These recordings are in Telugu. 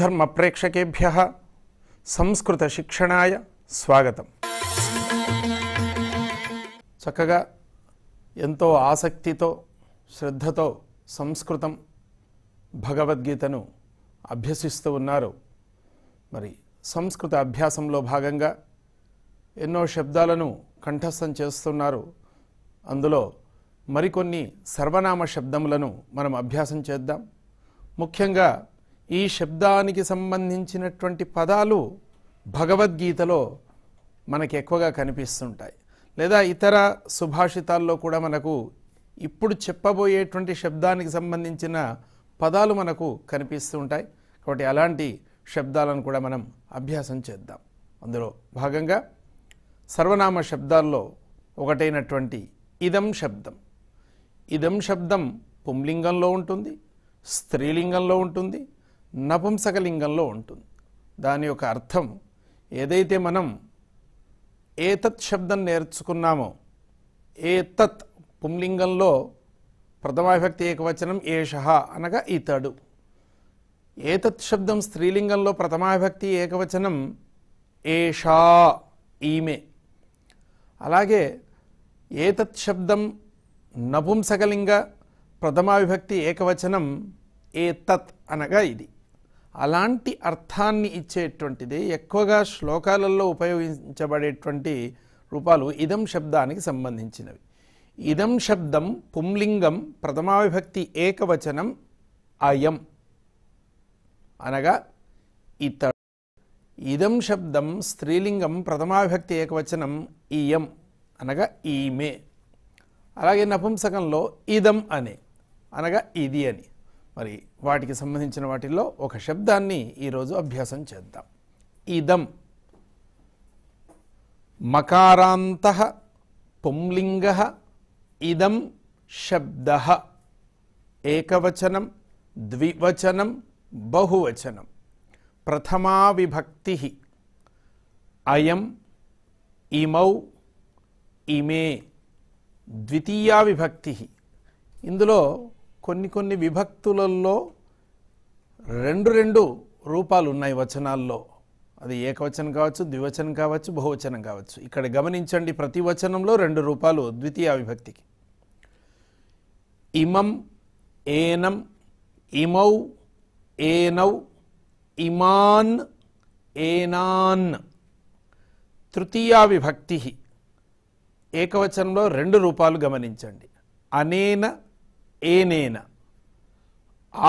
ధర్మ ప్రేక్షకేభ్య సంస్కృత శిక్షణాయ స్వాగతం చక్కగా ఎంతో ఆసక్తితో శ్రద్ధతో సంస్కృతం భగవద్గీతను అభ్యసిస్తూ ఉన్నారు మరి సంస్కృత అభ్యాసంలో భాగంగా ఎన్నో శబ్దాలను కంఠస్థం చేస్తున్నారు అందులో మరికొన్ని సర్వనామ శబ్దములను మనం అభ్యాసం చేద్దాం ముఖ్యంగా ఈ శబ్దానికి సంబంధించినటువంటి పదాలు భగవద్గీతలో మనకి ఎక్కువగా కనిపిస్తుంటాయి లేదా ఇతర సుభాషితాల్లో కూడా మనకు ఇప్పుడు చెప్పబోయేటువంటి శబ్దానికి సంబంధించిన పదాలు మనకు కనిపిస్తుంటాయి కాబట్టి అలాంటి శబ్దాలను కూడా మనం అభ్యాసం చేద్దాం అందులో భాగంగా సర్వనామ శబ్దాల్లో ఒకటైనటువంటి ఇదం శబ్దం ఇదం శబ్దం పుంలింగంలో ఉంటుంది స్త్రీలింగంలో ఉంటుంది నపుంసకలింగంలో ఉంటుంది దాని యొక్క అర్థం ఏదైతే మనం ఏతత్ శబ్దం నేర్చుకున్నామో ఏతత్ పుంలింగంలో ప్రథమాభక్తి ఏకవచనం ఏష అనగా ఇతడు ఏతత్ శబ్దం స్త్రీలింగంలో ప్రథమాభక్తి ఏకవచనం ఏషా ఈమె అలాగే ఏతత్ శబ్దం నపుంసకలింగ ప్రథమావిభక్తి ఏకవచనం ఏతత్ అనగా ఇది అలాంటి అర్థాన్ని ఇచ్చేటువంటిది ఎక్కువగా శ్లోకాలలో ఉపయోగించబడేటువంటి రూపాలు ఇదం శబ్దానికి సంబంధించినవి ఇదం శబ్దం పుంలింగం ప్రథమావిభక్తి ఏకవచనం అయం అనగా ఇతడు ఇదం శబ్దం స్త్రీలింగం ప్రథమావిభక్తి ఏకవచనం ఇయం అనగా ఈమె అలాగే నపుంసకంలో ఇదం అనే అనగా ఇది అని మరి వాటికి సంబంధించిన వాటిల్లో ఒక శబ్దాన్ని ఈరోజు అభ్యాసం చేద్దాం ఇదం మకారాంత పుంలింగ ఇదం శబ్ద ఏకవచనం ద్వివచనం బహువచనం ప్రథమా విభక్తి అయం ఇమౌ ఇమే ద్వితీయా విభక్తి ఇందులో కొన్ని కొన్ని విభక్తులలో రెండు రెండు రూపాలు ఉన్నాయి వచనాల్లో అది ఏకవచనం కావచ్చు ద్వివచనం కావచ్చు బహువచనం కావచ్చు ఇక్కడ గమనించండి ప్రతి వచనంలో రెండు రూపాలు ద్వితీయ విభక్తికి ఇమం ఏనం ఇమౌ ఏనౌ ఇమాన్ ఏనాన్ తృతీయ విభక్తి ఏకవచనంలో రెండు రూపాలు గమనించండి అనేన ఏనేన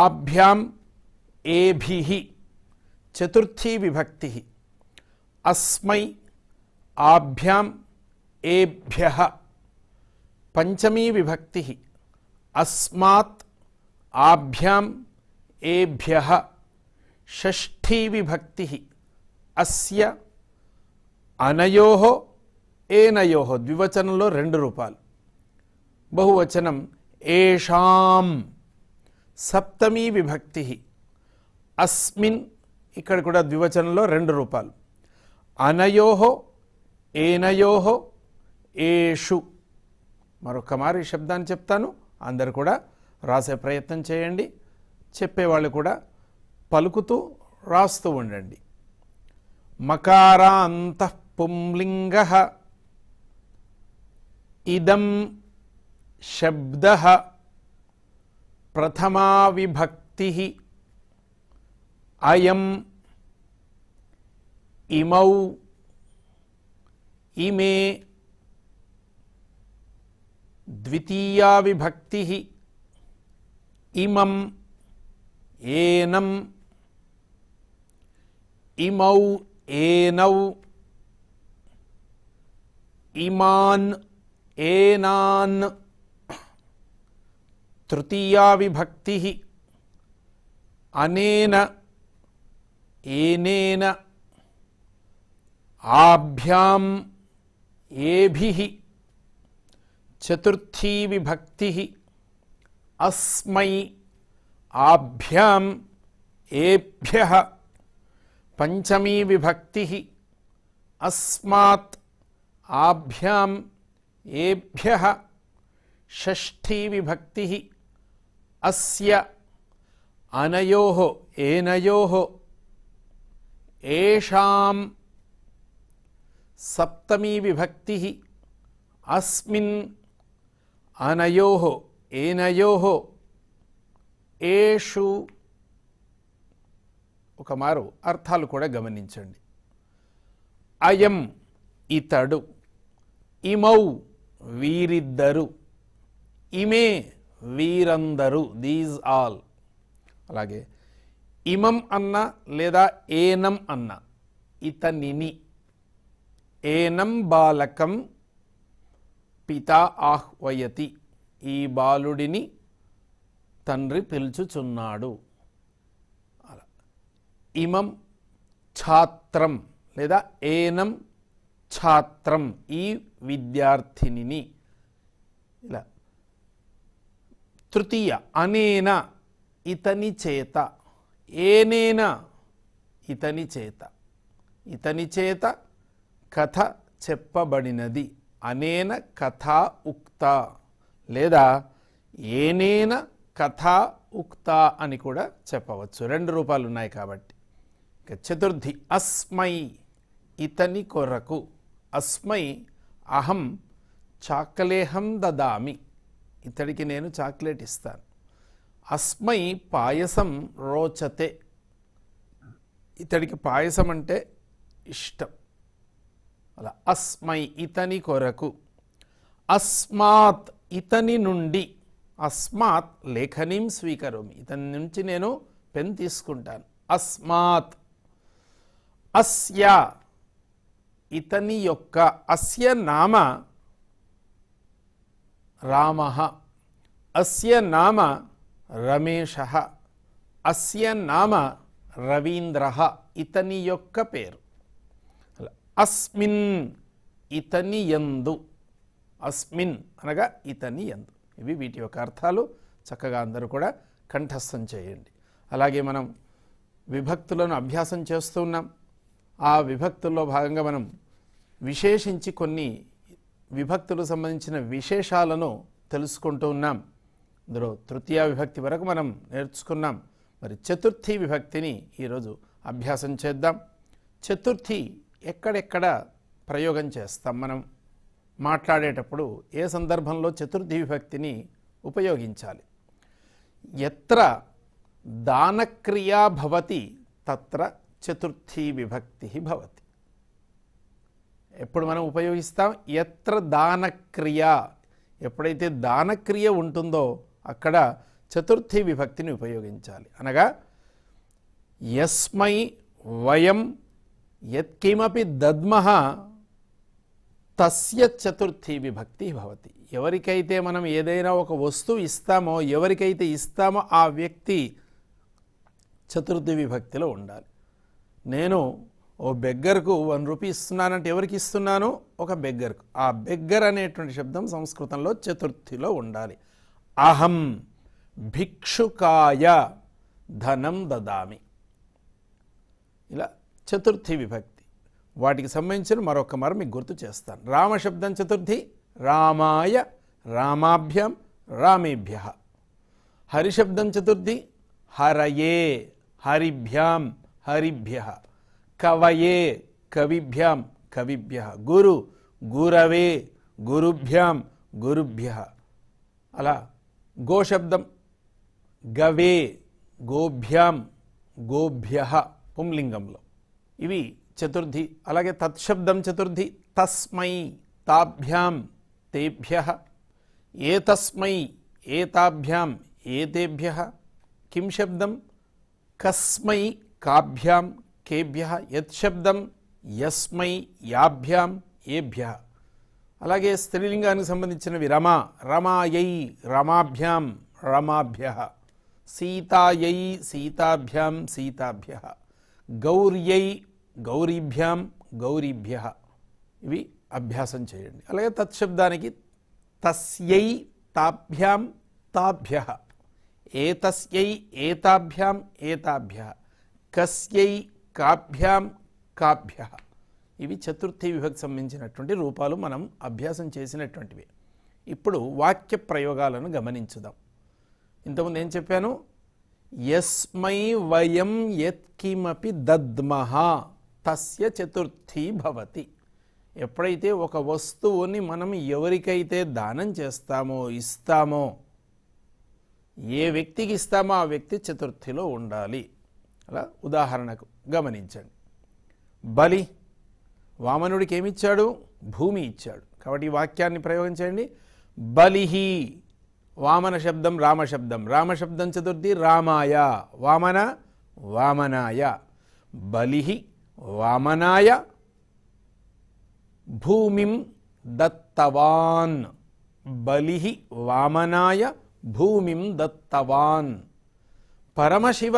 ఆభ్యాం ఏభి చతుర్థీ విభక్తి అస్మై ఆభ్యాం ఏభ్య పంచమీ విభక్తి అస్మాత్ ఆభ్యాం ఏభ్య షష్ఠీ విభక్తి అస్య అనయో ఏనయో ద్వివచనంలో రెండు రూపాలు బహువచనం ఏషాం సప్తమీ విభక్తి అస్మిన్ ఇక్కడ కూడా ద్వివచనంలో రెండు రూపాలు అనయోహో ఏనయోహో ఏషు మరొక మారి శబ్దాన్ని చెప్తాను అందరు కూడా రాసే ప్రయత్నం చేయండి చెప్పేవాళ్ళు కూడా పలుకుతూ రాస్తూ ఉండండి మకారాంతఃపుంలింగ పుంలింగ ఇదం शब्द प्रथमा विभक्ति अयम इमौ इमे द्वितीया विभक्ति इमं एनम इमौ एनौ इमान एनान तृतीया विभक्ति अनेन एनेन आभ्याम एभिः चतुर्थी विभक्ति अस्मै आभ्याम एभ्यः पंचमी विभक्ति अस्मात् आभ्याम एभ्यः षष्ठी विभक्ति అస్య అనయో ఏనయో ఏషాం సప్తమీ విభక్తి అస్మిన్ అనయో ఏనయో ఏషు ఒక మారు అర్థాలు కూడా గమనించండి అయం ఇతడు ఇమౌ వీరిద్దరు ఇమే వీరందరూ దీస్ ఆల్ అలాగే ఇమం అన్న లేదా ఏనం అన్న ఇతనిని ఏనం బాలకం పిత ఆహ్వయతి ఈ బాలుడిని తండ్రి పిలుచుచున్నాడు అలా ఇమం ఛాత్రం లేదా ఏనం ఛాత్రం ఈ విద్యార్థినిని ఇలా తృతీయ అనేన ఇతని చేత ఏనేన ఇతని చేత ఇతని చేత కథ చెప్పబడినది అనేన కథ ఉక్త లేదా ఏనేన కథ ఉక్త అని కూడా చెప్పవచ్చు రెండు రూపాలు ఉన్నాయి కాబట్టి ఇక చతుర్థి అస్మై ఇతని కొరకు అస్మై అహం చాకలేహం దదామి ఇతడికి నేను చాక్లెట్ ఇస్తాను అస్మై పాయసం రోచతే ఇతడికి పాయసం అంటే ఇష్టం అలా అస్మై ఇతని కొరకు అస్మాత్ ఇతని నుండి అస్మాత్ లేఖనీం స్వీకరోమి ఇతని నుంచి నేను పెన్ తీసుకుంటాను అస్మాత్ అస్య ఇతని యొక్క అస్య నామ రామ అస్య నామ రమేష అస్య నామ రవీంద్ర ఇతని యొక్క పేరు అస్మిన్ ఇతని ఎందు అస్మిన్ అనగా ఇతని ఎందు ఇవి వీటి యొక్క అర్థాలు చక్కగా అందరూ కూడా కంఠస్థం చేయండి అలాగే మనం విభక్తులను అభ్యాసం చేస్తూ ఉన్నాం ఆ విభక్తుల్లో భాగంగా మనం విశేషించి కొన్ని విభక్తులు సంబంధించిన విశేషాలను తెలుసుకుంటూ ఉన్నాం ఇందులో తృతీయ విభక్తి వరకు మనం నేర్చుకున్నాం మరి చతుర్థి విభక్తిని ఈరోజు అభ్యాసం చేద్దాం చతుర్థి ఎక్కడెక్కడ ప్రయోగం చేస్తాం మనం మాట్లాడేటప్పుడు ఏ సందర్భంలో చతుర్థి విభక్తిని ఉపయోగించాలి ఎత్ర దానక్రియా భవతి తత్ర చతుర్థీ విభక్తి భవతి ఎప్పుడు మనం ఉపయోగిస్తాం ఎత్ర దానక్రియ ఎప్పుడైతే దానక్రియ ఉంటుందో అక్కడ చతుర్థి విభక్తిని ఉపయోగించాలి అనగా ఎస్మై వయం యత్కిమపి దద్మహ తస్య చతుర్థి విభక్తి భవతి ఎవరికైతే మనం ఏదైనా ఒక వస్తువు ఇస్తామో ఎవరికైతే ఇస్తామో ఆ వ్యక్తి చతుర్థి విభక్తిలో ఉండాలి నేను ఓ బెగ్గర్కు వన్ రూపీ ఇస్తున్నానంటే ఎవరికి ఇస్తున్నాను ఒక బెగ్గర్కు ఆ బెగ్గర్ అనేటువంటి శబ్దం సంస్కృతంలో చతుర్థిలో ఉండాలి అహం భిక్షుకాయ ధనం దదామి ఇలా చతుర్థి విభక్తి వాటికి సంబంధించిన మరొక మర మీకు గుర్తు చేస్తాను రామశబ్దం చతుర్థి రామాయ రామాభ్యం రామేభ్య హరిశబ్దం చతుర్థి హరయే హరిభ్యాం హరిభ్య कवये कविभ्याम कविभ्य गुर गुरव गुरभ्या गुरभ्य अला गोशब्द गवे गोभ्या गोभ्य पुंलिंग इवी चतुर्थि अलगे तत्शब्द चतुर्थि तस्म ताभ्या तेभ्य एतस्मताभ्यां एतेभ्य किं शब्द कस्म काभ्यां के ब्या यत् शब्दम यस्मै याभ्याम एभ्या अलगे स्त्रीलिंगाనికి సంబంధించిన విరామ రామాయై రామాభ్యం రామాభ్య సీతాయై సీతాభ్యం సీతాభ్య గౌర్యై గౌరీభ్యం గౌరీభ్య ఇవి అభ్యాసం చేయండి అలాగే తత్ పదానికి తస్యై తాభ్యం తాభ్య ఏతస్యై ఏతాభ్యం ఏతాభ్య కస్యై కాభ్యాం కాభ్య ఇవి చతుర్థి విభక్తి సంబంధించినటువంటి రూపాలు మనం అభ్యాసం చేసినటువంటివి ఇప్పుడు వాక్య ప్రయోగాలను గమనించుదాం ఇంతకుముందు ఏం చెప్పాను ఎస్మై వయం యత్కిమపి దద్మహ తస్య చతుర్థి భవతి ఎప్పుడైతే ఒక వస్తువుని మనం ఎవరికైతే దానం చేస్తామో ఇస్తామో ఏ వ్యక్తికి ఇస్తామో ఆ వ్యక్తి చతుర్థిలో ఉండాలి అలా ఉదాహరణకు గమనించండి బలి వామనుడికి ఏమిచ్చాడు భూమి ఇచ్చాడు కాబట్టి ఈ వాక్యాన్ని ప్రయోగించండి బలిహి వామన శబ్దం రామశబ్దం రామశబ్దం చతుర్థి రామాయ వామన వామనాయ బలిహి వామనాయ భూమిం దత్తవాన్ బలిహి వామనాయ భూమిం దత్తవాన్ పరమశివ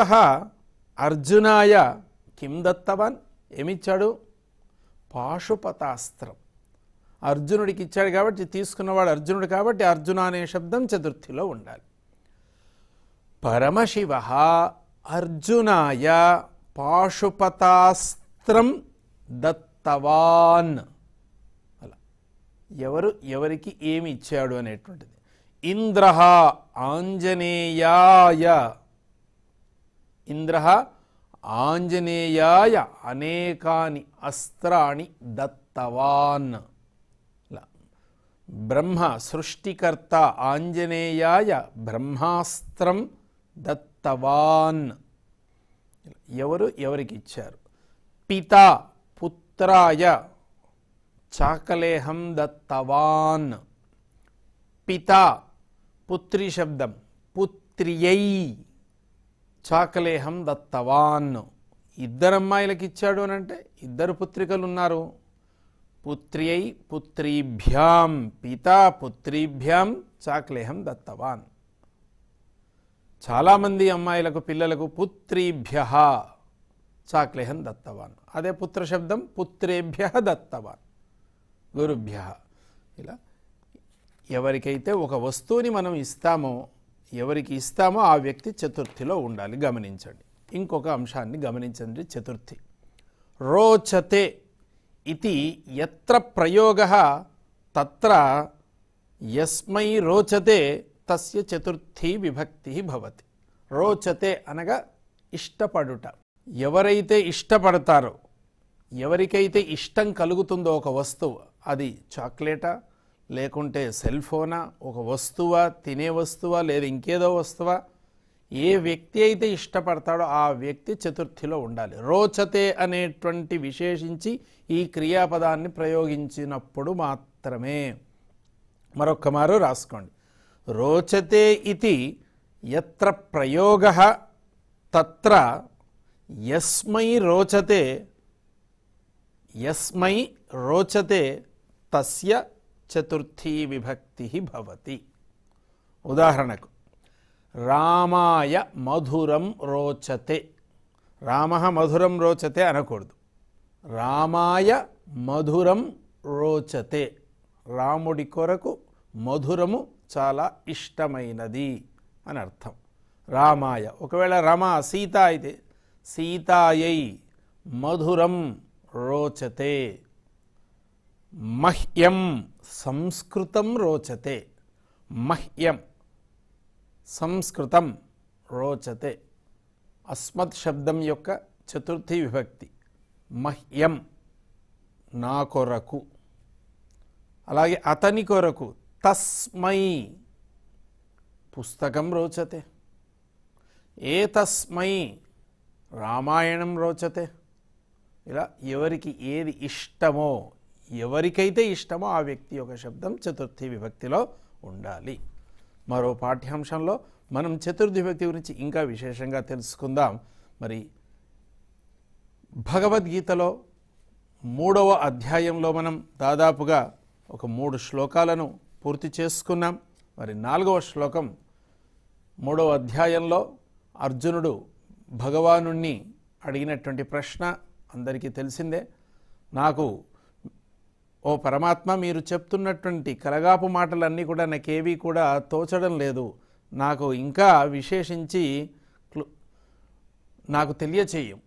అర్జునాయ కిం దత్తవాన్ ఏమిచ్చాడు పాశుపతాస్త్రం అర్జునుడికి ఇచ్చాడు కాబట్టి తీసుకున్నవాడు అర్జునుడు కాబట్టి అర్జున అనే శబ్దం చతుర్థిలో ఉండాలి పరమశివ అర్జునాయ పాశుపతాస్త్రం దత్తవాన్ అలా ఎవరు ఎవరికి ఏమి ఇచ్చాడు అనేటువంటిది ఇంద్ర ఆంజనేయాయ ఇంద్ర ఆంజనేయాయ అనేకాని అస్త్రాణి దత్తవాన్ బ్రహ్మ సృష్టికర్త ఆంజనేయాయ బ్రహ్మాస్త్రం దత్తవాన్ ఎవరు ఎవరికి ఇచ్చారు పిత పుత్రాయ చాకలేహం దత్తవాన్ పిత పుత్రి శబ్దం పుత్రియై చాకలేహం దత్తవాన్ అమ్మాయిలకి ఇచ్చాడు అని అంటే ఇద్దరు పుత్రికలు ఉన్నారు అయి పుత్రీభ్యాం పితా పుత్రీభ్యాం చాక్లేహం దత్తవాన్ చాలామంది అమ్మాయిలకు పిల్లలకు పుత్రీభ్య చాక్లేహం దత్తవాన్ అదే పుత్ర శబ్దం పుత్రేభ్య దత్తవాన్ గురుభ్య ఇలా ఎవరికైతే ఒక వస్తువుని మనం ఇస్తామో ఎవరికి ఇస్తామో ఆ వ్యక్తి చతుర్థిలో ఉండాలి గమనించండి ఇంకొక అంశాన్ని గమనించండి చతుర్థి రోచతే ఇది ఎత్ర ప్రయోగ తత్ర ఎస్మై రోచతే తస్య చతుర్థి విభక్తి భవతి రోచతే అనగా ఇష్టపడుట ఎవరైతే ఇష్టపడతారో ఎవరికైతే ఇష్టం కలుగుతుందో ఒక వస్తువు అది చాక్లెటా లేకుంటే సెల్ ఫోనా ఒక వస్తువా తినే వస్తువా లేదా ఇంకేదో వస్తువా ఏ వ్యక్తి అయితే ఇష్టపడతాడో ఆ వ్యక్తి చతుర్థిలో ఉండాలి రోచతే అనేటువంటి విశేషించి ఈ క్రియాపదాన్ని ప్రయోగించినప్పుడు మాత్రమే మరొక్క మారు రాసుకోండి రోచతే ఇది ఎత్ర ప్రయోగ తత్ర ఎస్మై రోచతే ఎస్మై రోచతే తస్య చతుర్థీ విభక్తి భవతి ఉదాహరణకు రామాయ మధురం రోచతే రామ మధురం రోచతే అనకూడదు రామాయ మధురం రోచతే రాముడి కొరకు మధురము చాలా ఇష్టమైనది అని అర్థం రామాయ ఒకవేళ రమ సీత అయితే సీతాయై మధురం రోచతే మహ్యం సంస్కృతం రోచతే మహ్యం సంస్కృతం రోచతే అస్మత్ శబ్దం యొక్క చతుర్థి విభక్తి మహ్యం నా కొరకు అలాగే అతని కొరకు తస్మై పుస్తకం రోచతే ఏ తస్మై రామాయణం రోచతే ఇలా ఎవరికి ఏది ఇష్టమో ఎవరికైతే ఇష్టమో ఆ వ్యక్తి యొక్క శబ్దం చతుర్థి విభక్తిలో ఉండాలి మరో పాఠ్యాంశంలో మనం చతుర్థి విభక్తి గురించి ఇంకా విశేషంగా తెలుసుకుందాం మరి భగవద్గీతలో మూడవ అధ్యాయంలో మనం దాదాపుగా ఒక మూడు శ్లోకాలను పూర్తి చేసుకున్నాం మరి నాలుగవ శ్లోకం మూడవ అధ్యాయంలో అర్జునుడు భగవానుణ్ణి అడిగినటువంటి ప్రశ్న అందరికీ తెలిసిందే నాకు ఓ పరమాత్మ మీరు చెప్తున్నటువంటి కలగాపు మాటలన్నీ కూడా నాకేవీ కూడా తోచడం లేదు నాకు ఇంకా విశేషించి నాకు తెలియచేయం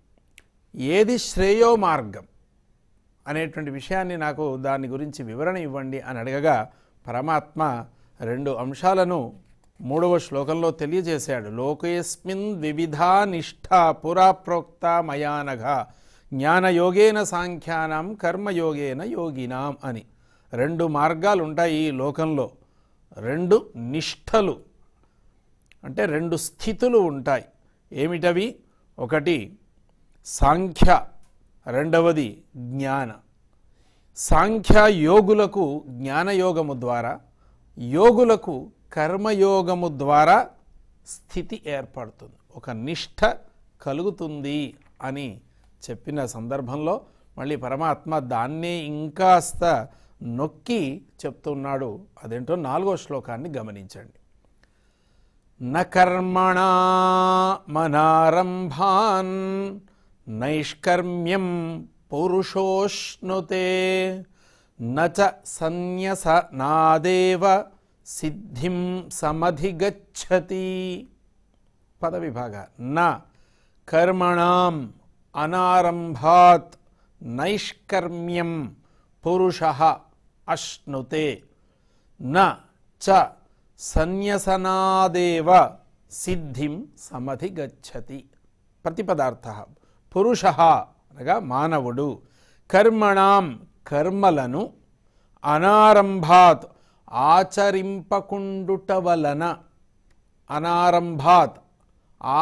ఏది శ్రేయో మార్గం అనేటువంటి విషయాన్ని నాకు దాని గురించి వివరణ ఇవ్వండి అని అడగగా పరమాత్మ రెండు అంశాలను మూడవ శ్లోకంలో తెలియజేశాడు లోకేస్మిన్ వివిధ నిష్ఠ పురా ప్రోక్త మయానఘ జ్ఞానయోగేన సాంఖ్యానం కర్మయోగేన యోగినాం అని రెండు మార్గాలు ఉంటాయి ఈ లోకంలో రెండు నిష్ఠలు అంటే రెండు స్థితులు ఉంటాయి ఏమిటవి ఒకటి సాంఖ్య రెండవది జ్ఞాన సాంఖ్య యోగులకు జ్ఞానయోగము ద్వారా యోగులకు కర్మయోగము ద్వారా స్థితి ఏర్పడుతుంది ఒక నిష్ఠ కలుగుతుంది అని చెప్పిన సందర్భంలో మళ్ళీ పరమాత్మ దాన్నే ఇంకాస్త నొక్కి చెప్తున్నాడు అదేంటో నాలుగో శ్లోకాన్ని గమనించండి నకర్మణ మనారంభాన్ నైష్కర్మ్యం పౌరుషోష్ణుతే నచ సన్యస నాదేవ సిద్ధిం సమధిగచ్చతి పదవిభాగ నా కర్మణాం అనారంభాత్ నైష్కర్మ్యం పురుష అశ్నుతే న చ సన్యసనాదేవ సిద్ధిం సమధిగచ్చతి ప్రతిపదార్థ పురుష అనగా మానవుడు కర్మణాం కర్మలను అనారంభాత్ ఆచరింపకుండుట వలన అనారంభాత్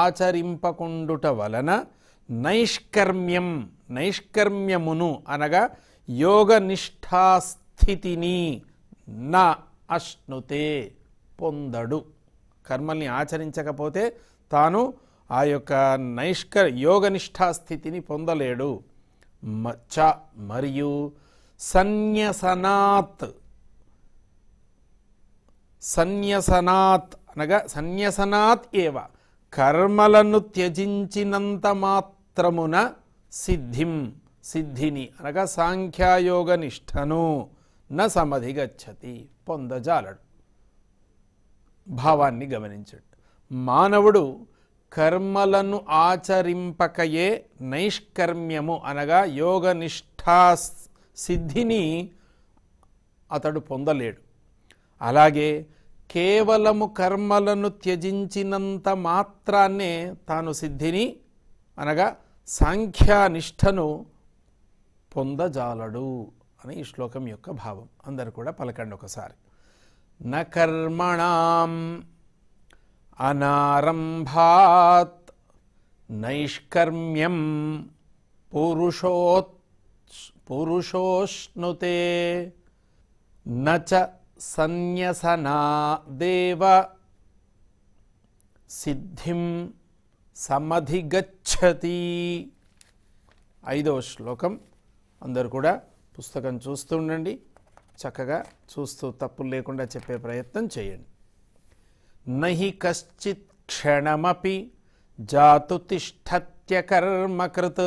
ఆచరింపకుండుట వలన నైష్కర్మ్యం నైష్కర్మ్యమును అనగా యోగ నిష్ఠాస్థితిని నా అశ్నుతే పొందడు కర్మల్ని ఆచరించకపోతే తాను ఆ యొక్క నైష్కర్ యోగనిష్ఠాస్థితిని పొందలేడు చ మరియు సన్యసనాత్ సన్యసనాత్ అనగా సన్యసనాత్ ఏవ కర్మలను త్యజించినంత మాత్రం శాస్త్రమున సిద్ధిం సిద్ధిని అనగా సాంఖ్యాయోగ నిష్టను న సమధిగచ్చతి పొందజాలడు భావాన్ని గమనించడు మానవుడు కర్మలను ఆచరింపకయే నైష్కర్మ్యము అనగా యోగనిష్టా సిద్ధిని అతడు పొందలేడు అలాగే కేవలము కర్మలను త్యజించినంత మాత్రాన్నే తాను సిద్ధిని అనగా సాంఖ్యానిష్టను పొందజాలడు అని ఈ శ్లోకం యొక్క భావం అందరు కూడా పలకండి ఒకసారి నకర్మణం అనారంభాత్ నైష్కర్మ్యం పురుషో పురుషోష్ణుతే నచ సన్యసనా దేవ సిద్ధిం సమధిగచ్చతి ఐదవ శ్లోకం అందరు కూడా పుస్తకం చూస్తూ ఉండండి చక్కగా చూస్తూ తప్పులు లేకుండా చెప్పే ప్రయత్నం చేయండి నహి కశ్చిత్ క్షణమపి జాతు తిష్టత్యకర్మకృత్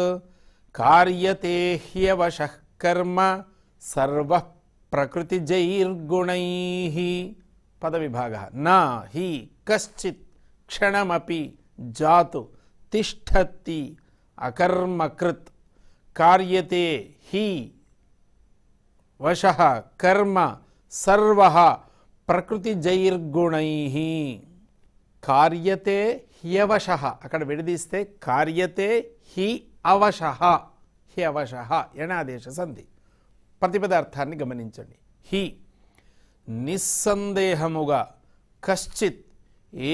కార్యతే హ్యవశకర్మ కర్మ సర్వ ప్రకృతి జైర్గుణై పదవిభాగ నా హి కశ్చిత్ క్షణమపి జాతు తిష్టత్తి అకర్మకృత్ కార్యతే హి వశ కర్మ సర్వ ప్రకృతిజైర్గుణై కార్యతే హ్యవశ అక్కడ విడదీస్తే కార్యతే హి అవశ హ్యవశ యణాదేశ సంధి ప్రతిపదార్థాన్ని గమనించండి హి నిస్సందేహముగా కశ్చిత్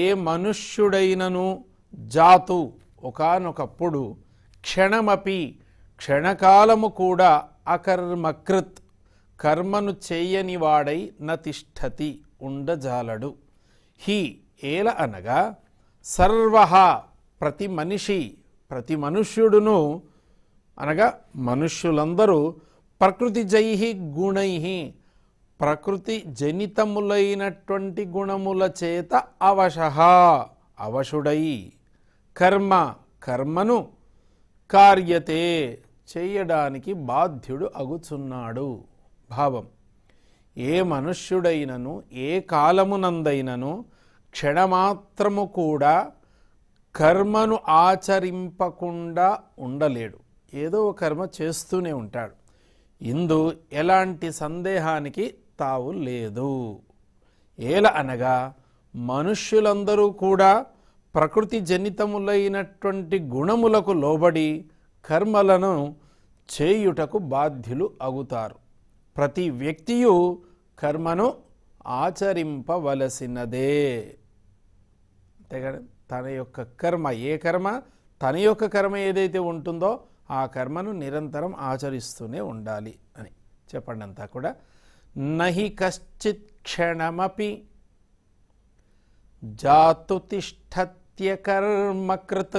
ఏ మనుష్యుడైనను జాతు ఒకనొకప్పుడు క్షణమపి క్షణకాలము కూడా అకర్మకృత్ కర్మను చేయని వాడై నతిష్టతి ఉండజాలడు హి ఏల అనగా సర్వ ప్రతి మనిషి ప్రతి మనుష్యుడును అనగా మనుష్యులందరూ ప్రకృతి జై గుణై ప్రకృతి జనితములైనటువంటి గుణముల చేత అవశ అవశుడై కర్మ కర్మను కార్యతే చేయడానికి బాధ్యుడు అగుచున్నాడు భావం ఏ మనుష్యుడైనను ఏ కాలమునందైనను క్షణమాత్రము కూడా కర్మను ఆచరింపకుండా ఉండలేడు ఏదో కర్మ చేస్తూనే ఉంటాడు ఇందు ఎలాంటి సందేహానికి తావు లేదు ఏల అనగా మనుష్యులందరూ కూడా ప్రకృతి జనితములైనటువంటి గుణములకు లోబడి కర్మలను చేయుటకు బాధ్యులు అగుతారు ప్రతి వ్యక్తియు కర్మను ఆచరింపవలసినదే అంతేగాని తన యొక్క కర్మ ఏ కర్మ తన యొక్క కర్మ ఏదైతే ఉంటుందో ఆ కర్మను నిరంతరం ఆచరిస్తూనే ఉండాలి అని చెప్పండి అంతా కూడా నహి కశ్చిత్ క్షణమపి జాతుతిష్ఠత్ नित्यकर्मकृत्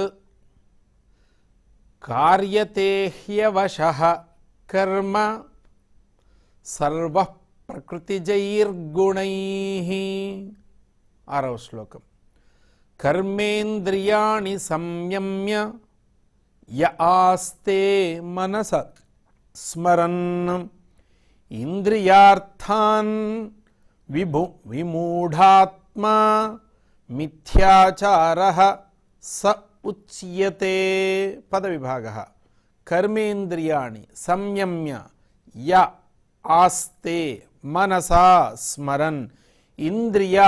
कार्यते ह्यवशः कर्म सर्वः प्रकृतिजैर्गुणैः आरव श्लोक कर्मेन्द्रियाणि संयम्य य आस्ते मनस स्मरन् इन्द्रियार्थान् विभु विमूढात्मा మిథ్యాచార స ఉచ్యతే పద విభాగ కర్మేంద్రియాణి సంయమ్య య ఆస్తే మనసా స్మరన్ ఇంద్రియ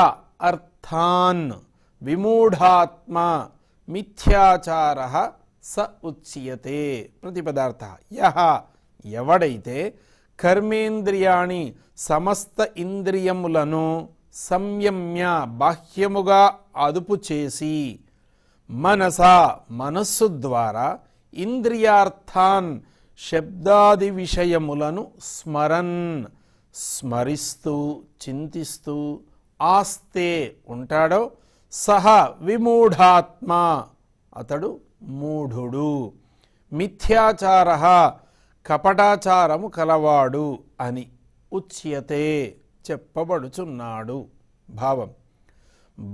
అర్థాన్ విమూఢాత్మ మిథ్యాచార స ఉచ్యతే ప్రతిపదార్థ యహ ఎవడైతే కర్మేంద్రియాణి సమస్త ఇంద్రియములను సంయమ్య బాహ్యముగా అదుపు చేసి మనస మనస్సు ద్వారా ఇంద్రియార్థాన్ శబ్దాది విషయములను స్మరన్ స్మరిస్తూ చింతిస్తూ ఆస్తే ఉంటాడో సహ విమూఢాత్మ అతడు మూఢుడు మిథ్యాచార కపటాచారము కలవాడు అని ఉచ్యతే చెప్పబడుచున్నాడు భావం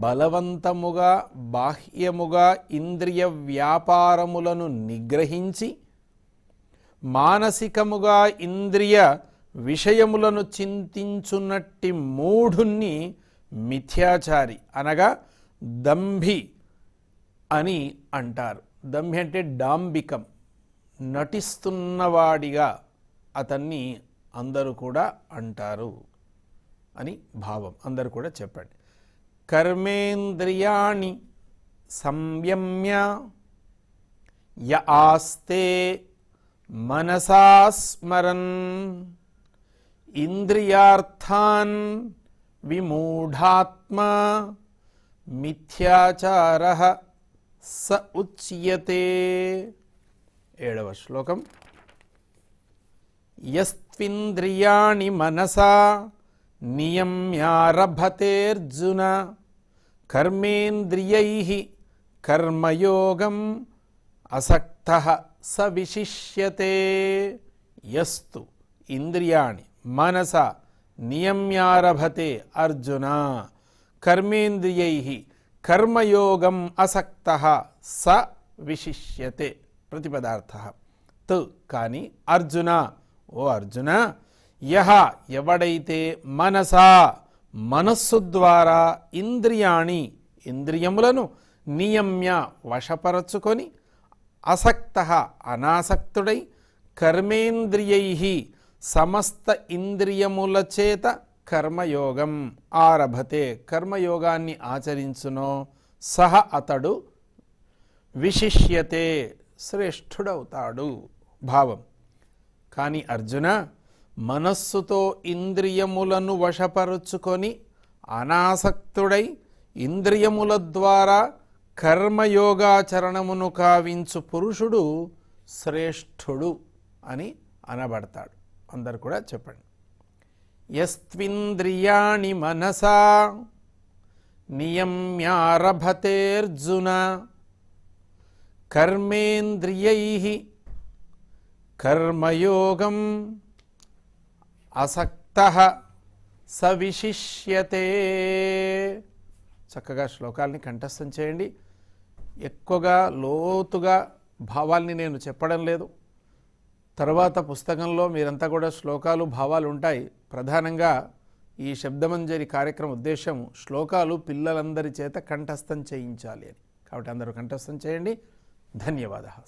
బలవంతముగా బాహ్యముగా ఇంద్రియ వ్యాపారములను నిగ్రహించి మానసికముగా ఇంద్రియ విషయములను చింతించున్నట్టి మూఢుణ్ణి మిథ్యాచారి అనగా దంభి అని అంటారు దంభి అంటే డాంబికం నటిస్తున్నవాడిగా అతన్ని అందరూ కూడా అంటారు అని భావం అందరు కూడా చెప్పండి కర్మేంద్రియాణి సంయమ్య య ఆస్తే మనసా స్మరన్ ఇంద్రియార్థాన్ విమూఢాత్మా మిథ్యాచార స ఉచ్యతే ఏడవ శ్లోకం యస్వింద్రియాణి మనసా నియమ్యారభతేర్జున కర్మేంద్రియై కర్మయోగం అసక్త స విశిష్యతే యస్తు ఇంద్రియాణి మనస నియమ్యారభతే అర్జున కర్మేంద్రియై కర్మయోగం అసక్త స విశిష్యతే ప్రతిపదార్థ తు కానీ అర్జున ఓ అర్జున యహ ఎవడైతే మనసా మనస్సు ద్వారా ఇంద్రియాణి ఇంద్రియములను నియమ్య వశపరచుకొని అసక్త అనాసక్తుడై కర్మేంద్రియై సమస్త ఇంద్రియముల చేత కర్మయోగం ఆరభతే కర్మయోగాన్ని ఆచరించునో సహ అతడు విశిష్యతే శ్రేష్ఠుడవుతాడు భావం కానీ అర్జున మనస్సుతో ఇంద్రియములను వశపరుచుకొని అనాసక్తుడై ఇంద్రియముల ద్వారా కర్మయోగాచరణమును కావించు పురుషుడు శ్రేష్ఠుడు అని అనబడతాడు అందరు కూడా చెప్పండి ఎస్వింద్రియాణి మనసా నియమ్యారభతేర్జున కర్మేంద్రియై కర్మయోగం అసక్త సవిశిష్యతే చక్కగా శ్లోకాల్ని కంఠస్థం చేయండి ఎక్కువగా లోతుగా భావాల్ని నేను చెప్పడం లేదు తర్వాత పుస్తకంలో మీరంతా కూడా శ్లోకాలు భావాలు ఉంటాయి ప్రధానంగా ఈ శబ్దమంజరి కార్యక్రమ ఉద్దేశం శ్లోకాలు పిల్లలందరి చేత కంఠస్థం చేయించాలి అని కాబట్టి అందరూ కంఠస్థం చేయండి ధన్యవాద